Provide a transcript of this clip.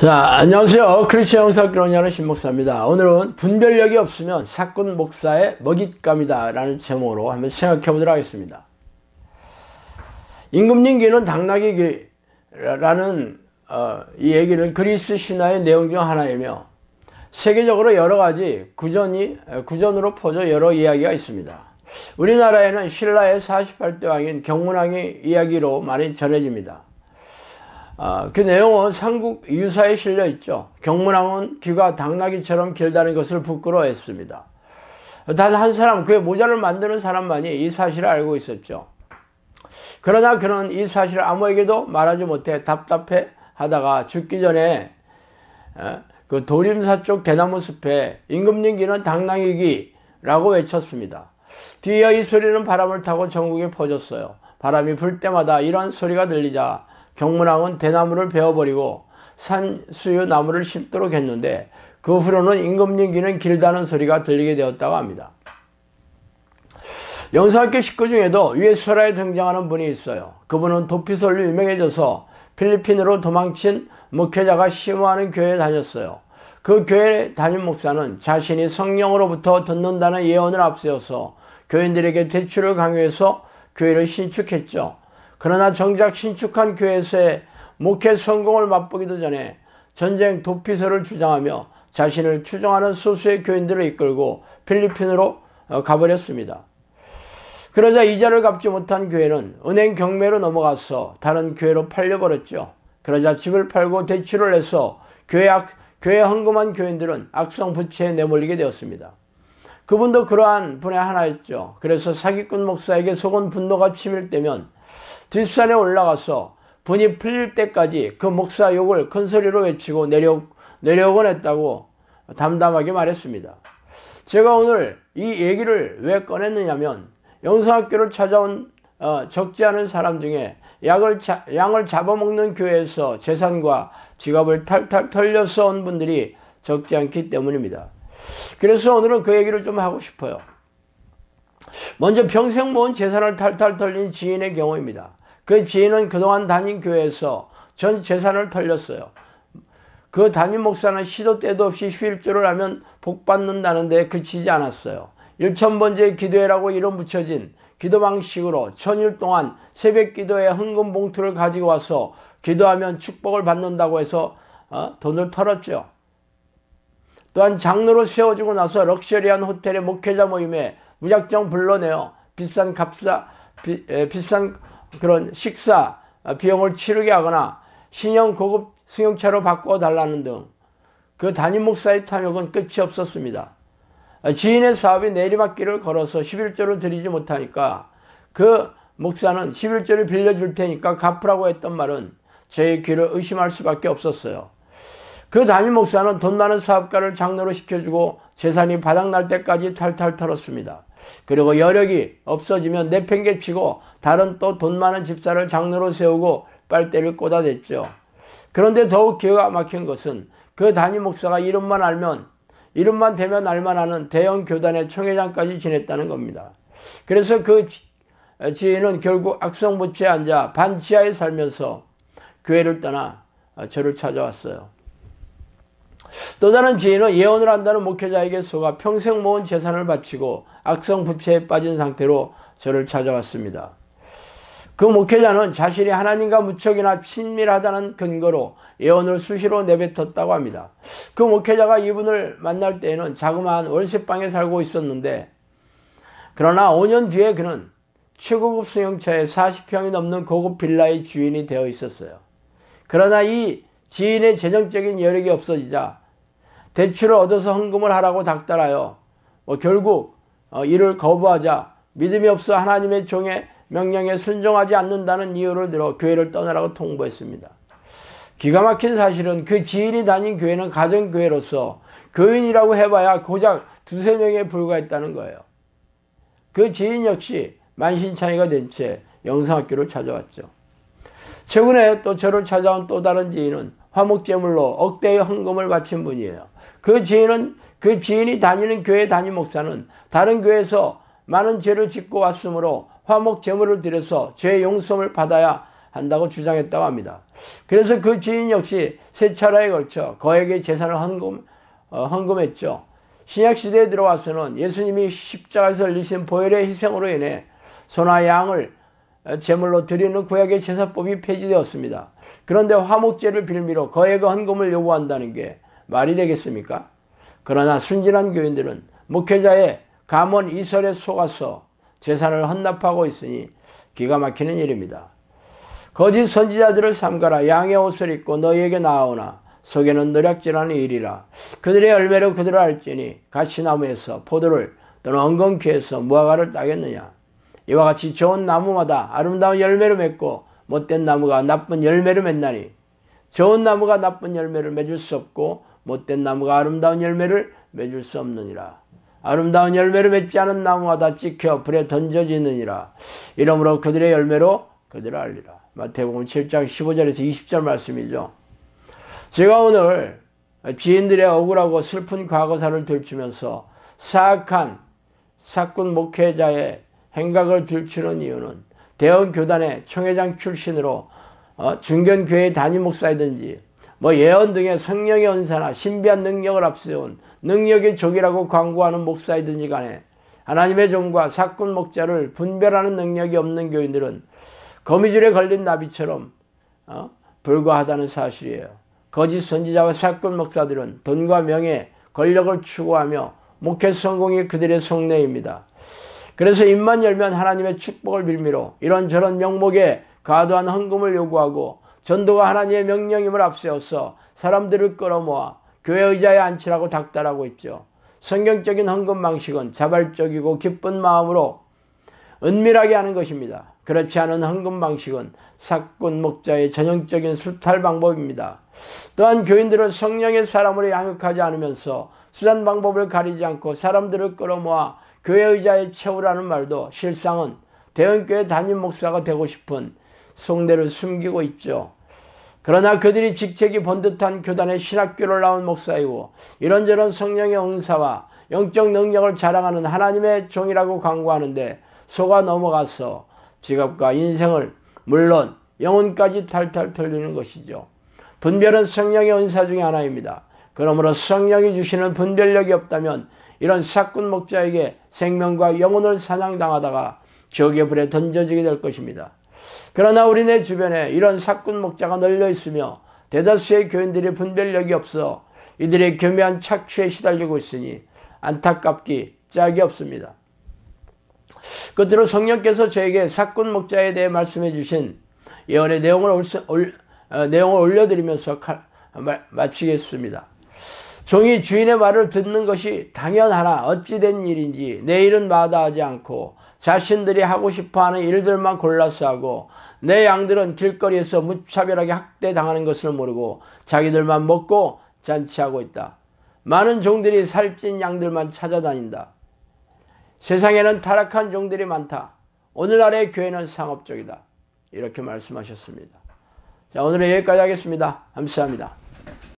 자 안녕하세요 크리스천 사기론이하는 신목사입니다 오늘은 분별력이 없으면 사건 목사의 먹잇감이다 라는 제목으로 한번 생각해 보도록 하겠습니다 임금님기는 당나귀기라는 어, 이 얘기는 그리스 신화의 내용 중 하나이며 세계적으로 여러 가지 구전이 구전으로 퍼져 여러 이야기가 있습니다 우리나라에는 신라의 48대 왕인 경문왕의 이야기로 많이 전해집니다 아, 그 내용은 삼국 유사에 실려 있죠. 경문왕은 귀가 당나귀처럼 길다는 것을 부끄러워했습니다. 단 한 사람, 그의 모자를 만드는 사람만이 이 사실을 알고 있었죠. 그러나 그는 이 사실을 아무에게도 말하지 못해 답답해 하다가 죽기 전에 그 도림사 쪽 대나무 숲에 임금님귀는 당나귀기라고 외쳤습니다. 뒤에이 소리는 바람을 타고 전국에 퍼졌어요. 바람이 불 때마다 이런 소리가 들리자 경문왕은 대나무를 베어버리고 산수유 나무를 심도록 했는데 그 후로는 임금님귀는 길다는 소리가 들리게 되었다고 합니다. 영사학교 식구 중에도 위에 설화에 등장하는 분이 있어요. 그분은 도피설로 유명해져서 필리핀으로 도망친 목회자가 심호하는 교회에 다녔어요. 그 교회 담임 목사는 자신이 성령으로부터 듣는다는 예언을 앞세워서 교인들에게 대출을 강요해서 교회를 신축했죠. 그러나 정작 신축한 교회에서의 목회 성공을 맛보기도 전에 전쟁 도피서를 주장하며 자신을 추종하는 소수의 교인들을 이끌고 필리핀으로 어, 가버렸습니다. 그러자 이자를 갚지 못한 교회는 은행 경매로 넘어가서 다른 교회로 팔려버렸죠. 그러자 집을 팔고 대출을 해서 교회, 악, 교회 헌금한 교인들은 악성 부채에 내몰리게 되었습니다. 그분도 그러한 분의 하나였죠. 그래서 사기꾼 목사에게 속은 분노가 치밀 때면 뒷산에 올라가서 분이 풀릴 때까지 그 목사 욕을 큰 소리로 외치고 내려, 내려오곤 했다고 담담하게 말했습니다. 제가 오늘 이 얘기를 왜 꺼냈느냐면 영성학교를 찾아온 어, 적지 않은 사람 중에 약을 자, 양을 잡아먹는 교회에서 재산과 지갑을 탈탈 털려서 온 분들이 적지 않기 때문입니다. 그래서 오늘은 그 얘기를 좀 하고 싶어요. 먼저 평생 모은 재산을 탈탈 털린 지인의 경우입니다. 그 지인은 그동안 다닌 교회에서 전 재산을 털렸어요. 그 담임 목사는 시도 때도 없이 휴일주를 하면 복 받는다는데 그치지 않았어요. 1천번째 기도회라고 이름 붙여진 기도 방식으로 천일 동안 새벽 기도에 흥금 봉투를 가지고 와서 기도하면 축복을 받는다고 해서 어? 돈을 털었죠. 또한 장로로 세워주고 나서 럭셔리한 호텔의 목회자 모임에 무작정 불러내어 비싼 값싸 비, 에, 비싼 그런 식사 비용을 치르게 하거나 신형 고급 승용차로 바꿔 달라는 등 그 담임 목사의 탐욕은 끝이 없었습니다. 지인의 사업이 내리막길을 걸어서 11조를 드리지 못하니까 그 목사는 11조를 빌려줄 테니까 갚으라고 했던 말은 저의 귀를 의심할 수밖에 없었어요. 그 담임 목사는 돈 많은 사업가를 장로로 시켜주고 재산이 바닥날 때까지 탈탈 털었습니다. 그리고 여력이 없어지면 내팽개치고 다른 또 돈 많은 집사를 장로로 세우고 빨대를 꽂아댔죠. 그런데 더욱 기가 막힌 것은 그 담임 목사가 이름만 알면 이름만 되면 알만하는 대형 교단의 총회장까지 지냈다는 겁니다. 그래서 그 지인은 결국 악성부채에 앉아 반지하에 살면서 교회를 떠나 저를 찾아왔어요. 또 다른 지인은 예언을 한다는 목회자에게 속아 평생 모은 재산을 바치고 악성 부채에 빠진 상태로 저를 찾아왔습니다. 그 목회자는 자신이 하나님과 무척이나 친밀하다는 근거로 예언을 수시로 내뱉었다고 합니다. 그 목회자가 이분을 만날 때에는 자그마한 월세방에 살고 있었는데 그러나 5년 뒤에 그는 최고급 승용차에 40평이 넘는 고급 빌라의 주인이 되어 있었어요. 그러나 이 지인의 재정적인 여력이 없어지자 대출을 얻어서 헌금을 하라고 닥달하여 뭐 결국 어, 이를 거부하자 믿음이 없어 하나님의 종에 명령에 순종하지 않는다는 이유를 들어 교회를 떠나라고 통보했습니다. 기가 막힌 사실은 그 지인이 다닌 교회는 가정교회로서 교인이라고 해봐야 고작 두세 명에 불과했다는 거예요. 그 지인 역시 만신창이가 된 채 영상학교를 찾아왔죠. 최근에 또 저를 찾아온 또 다른 지인은 화목제물로 억대의 헌금을 바친 분이에요. 그 지인은 그 지인이 다니는 교회 담임 목사는 다른 교회에서 많은 죄를 짓고 왔으므로 화목 제물을 들여서 죄 용서를 받아야 한다고 주장했다고 합니다. 그래서 그 주인 역시 세 차례에 걸쳐 거액의 재산을 헌금, 어, 헌금했죠. 신약시대에 들어와서는 예수님이 십자가에서 흘리신 보혈의 희생으로 인해 소나 양을 어, 제물로 드리는 구약의 제사법이 폐지되었습니다. 그런데 화목제를 빌미로 거액의 헌금을 요구한다는 게 말이 되겠습니까? 그러나 순진한 교인들은 목회자의 감언 이설에 속아서 재산을 헌납하고 있으니 기가 막히는 일입니다. 거짓 선지자들을 삼가라 양의 옷을 입고 너희에게 나오나 속에는 노략질하는 일이라 그들의 열매로 그들을 알지니 가시나무에서 포도를 또는 엉겅퀴에서 무화과를 따겠느냐 이와 같이 좋은 나무마다 아름다운 열매를 맺고 못된 나무가 나쁜 열매를 맺나니 좋은 나무가 나쁜 열매를 맺을 수 없고 못된 나무가 아름다운 열매를 맺을 수 없느니라 아름다운 열매를 맺지 않은 나무와 다 찍혀 불에 던져지느니라. 이러므로 그들의 열매로 그들을 알리라. 마태복음 7장 15절에서 20절 말씀이죠. 제가 오늘 지인들의 억울하고 슬픈 과거사를 들추면서 사악한 사군 목회자의 행각을 들추는 이유는 대형 교단의 총회장 출신으로 어, 중견교회 단임 목사이든지 뭐 예언 등의 성령의 은사나 신비한 능력을 앞세운 능력의 족이라고 광고하는 목사이든지 간에 하나님의 종과 사건 목자를 분별하는 능력이 없는 교인들은 거미줄에 걸린 나비처럼 어? 불과하다는 사실이에요. 거짓 선지자와 사건 목사들은 돈과 명예, 권력을 추구하며 목회 성공이 그들의 속내입니다. 그래서 입만 열면 하나님의 축복을 빌미로 이런저런 명목에 과도한 헌금을 요구하고 전도가 하나님의 명령임을 앞세워서 사람들을 끌어모아 교회 의자에 앉히라고 닥달하고 있죠. 성경적인 헌금 방식은 자발적이고 기쁜 마음으로 은밀하게 하는 것입니다. 그렇지 않은 헌금 방식은 사건 목자의 전형적인 수탈 방법입니다. 또한 교인들을 성령의 사람으로 양육하지 않으면서 수단 방법을 가리지 않고 사람들을 끌어모아 교회 의자에 채우라는 말도 실상은 대형교회 담임 목사가 되고 싶은 성대를 숨기고 있죠. 그러나 그들이 직책이 번듯한 교단의 신학교를 나온 목사이고 이런저런 성령의 응사와 영적 능력을 자랑하는 하나님의 종이라고 광고하는데 속아 넘어가서 지갑과 인생을 물론 영혼까지 탈탈 털리는 것이죠. 분별은 성령의 은사 중의 하나입니다. 그러므로 성령이 주시는 분별력이 없다면 이런 사꾼 목자에게 생명과 영혼을 사냥당하다가 지옥의 불에 던져지게 될 것입니다. 그러나 우리네 주변에 이런 사꾼 목자가 널려 있으며 대다수의 교인들이 분별력이 없어 이들의 교묘한 착취에 시달리고 있으니 안타깝기 짝이 없습니다. 끝으로 성령께서 저에게 사꾼 목자에 대해 말씀해 주신 예언의 내용을, 올, 어, 내용을 올려드리면서 마치겠습니다. 종이 주인의 말을 듣는 것이 당연하나 어찌된 일인지 내일은 마다하지 않고 자신들이 하고 싶어하는 일들만 골라서 하고 내 양들은 길거리에서 무차별하게 학대당하는 것을 모르고 자기들만 먹고 잔치하고 있다. 많은 종들이 살찐 양들만 찾아다닌다. 세상에는 타락한 종들이 많다. 오늘날의 교회는 상업적이다. 이렇게 말씀하셨습니다. 자, 오늘은 여기까지 하겠습니다. 감사합니다.